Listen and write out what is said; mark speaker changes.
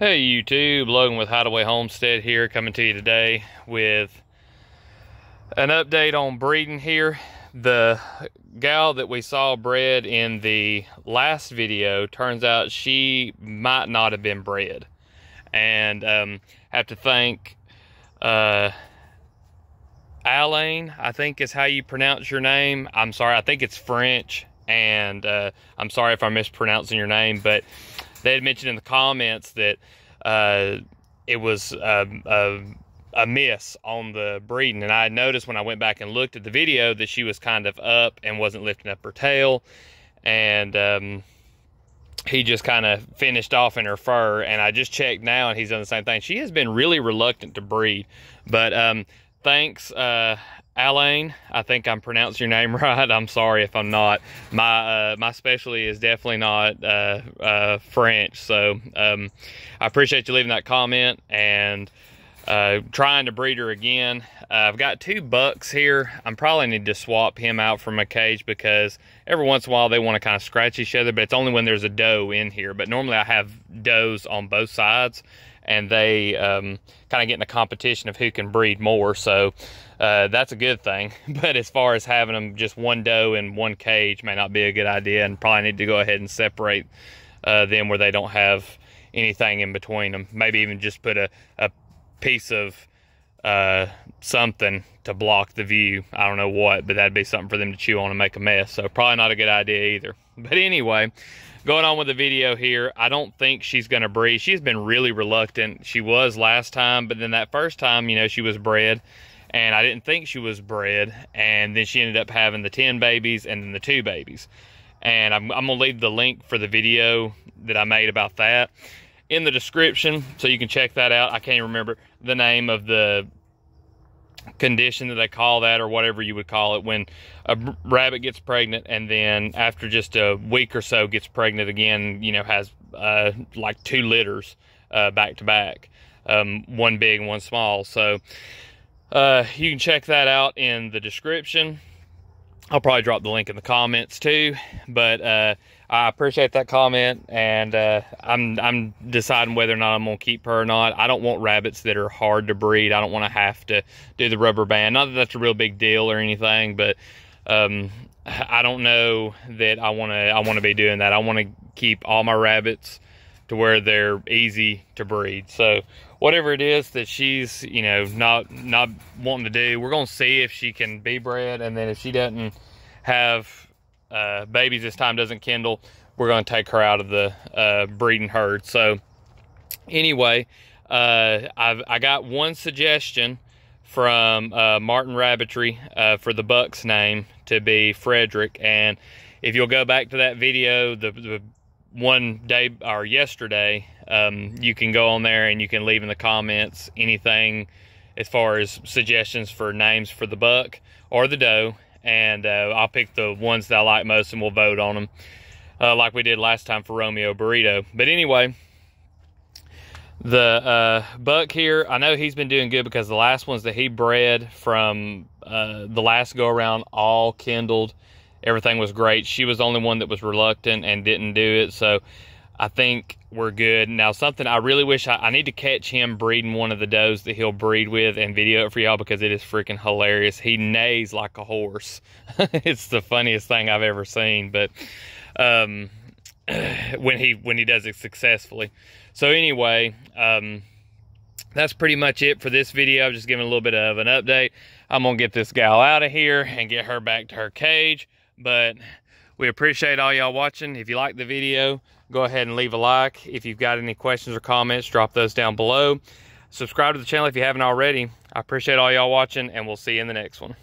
Speaker 1: Hey YouTube, Logan with Hideaway Homestead here, coming to you today with an update on breeding here. The gal that we saw bred in the last video, turns out she might not have been bred. And um, have to thank uh, Alain, I think is how you pronounce your name. I'm sorry, I think it's French. And uh, I'm sorry if I'm mispronouncing your name, but they had mentioned in the comments that uh, it was um, a, a, miss on the breeding. And I noticed when I went back and looked at the video that she was kind of up and wasn't lifting up her tail. And um, he just kind of finished off in her fur. And I just checked now and he's done the same thing. She has been really reluctant to breed. But um, thanks. Uh, Alain, I think I'm pronouncing your name right. I'm sorry if I'm not. My uh, my specialty is definitely not uh, uh, French, so um, I appreciate you leaving that comment and uh, trying to breed her again. Uh, I've got two bucks here. I'm probably need to swap him out from a cage because every once in a while they want to kind of scratch each other, but it's only when there's a doe in here. But normally I have does on both sides and they um, kind of get in a competition of who can breed more. So uh, that's a good thing. But as far as having them just one doe in one cage may not be a good idea, and probably need to go ahead and separate uh, them where they don't have anything in between them. Maybe even just put a, a piece of uh, something to block the view. I don't know what, but that'd be something for them to chew on and make a mess. So probably not a good idea either. But anyway, going on with the video here, I don't think she's going to breed. She's been really reluctant. She was last time, but then that first time, you know, she was bred and I didn't think she was bred. And then she ended up having the 10 babies and then the two babies. And I'm, I'm going to leave the link for the video that I made about that in the description so you can check that out. I can't remember the name of the condition that they call that or whatever you would call it when a rabbit gets pregnant and then after just a week or so gets pregnant again you know has uh, like two litters uh, back to back um, one big and one small so uh, you can check that out in the description i'll probably drop the link in the comments too but uh, I appreciate that comment, and uh, I'm I'm deciding whether or not I'm gonna keep her or not. I don't want rabbits that are hard to breed. I don't want to have to do the rubber band. Not that that's a real big deal or anything, but um, I don't know that I want to I want to be doing that. I want to keep all my rabbits to where they're easy to breed. So whatever it is that she's you know not not wanting to do, we're gonna see if she can be bred, and then if she doesn't have uh, babies this time doesn't kindle, we're going to take her out of the uh, breeding herd. So, anyway, uh, I've, I got one suggestion from uh, Martin Rabbitry uh, for the buck's name to be Frederick. And if you'll go back to that video, the, the one day or yesterday, um, you can go on there and you can leave in the comments anything as far as suggestions for names for the buck or the doe and uh, I'll pick the ones that I like most and we'll vote on them uh, like we did last time for Romeo Burrito. But anyway, the uh, buck here, I know he's been doing good because the last ones that he bred from uh, the last go around all kindled. Everything was great. She was the only one that was reluctant and didn't do it. So I think we're good. Now, something I really wish I, I, need to catch him breeding one of the does that he'll breed with and video it for y'all because it is freaking hilarious. He neighs like a horse. it's the funniest thing I've ever seen. But um, when he when he does it successfully. So anyway, um, that's pretty much it for this video. I'm just giving a little bit of an update. I'm gonna get this gal out of here and get her back to her cage. But we appreciate all y'all watching. If you like the video, go ahead and leave a like. If you've got any questions or comments, drop those down below. Subscribe to the channel if you haven't already. I appreciate all y'all watching, and we'll see you in the next one.